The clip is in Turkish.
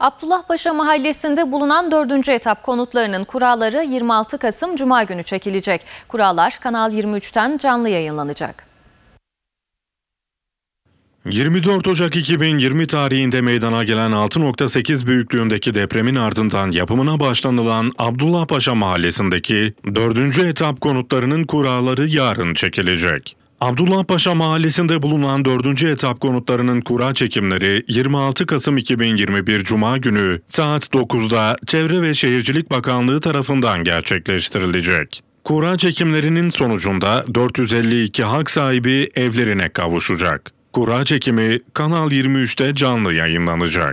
Abdullah Paşa Mahallesi'nde bulunan 4. etap konutlarının kuralları 26 Kasım Cuma günü çekilecek. Kurallar Kanal 23'ten canlı yayınlanacak. 24 Ocak 2020 tarihinde meydana gelen 6.8 büyüklüğündeki depremin ardından yapımına başlanılan Abdullah Paşa Mahallesi'ndeki 4. etap konutlarının kuralları yarın çekilecek. Abdullah Paşa Mahallesi'nde bulunan 4. etap konutlarının kura çekimleri 26 Kasım 2021 Cuma günü saat 9'da Çevre ve Şehircilik Bakanlığı tarafından gerçekleştirilecek. Kura çekimlerinin sonucunda 452 hak sahibi evlerine kavuşacak. Kura çekimi Kanal 23'te canlı yayınlanacak.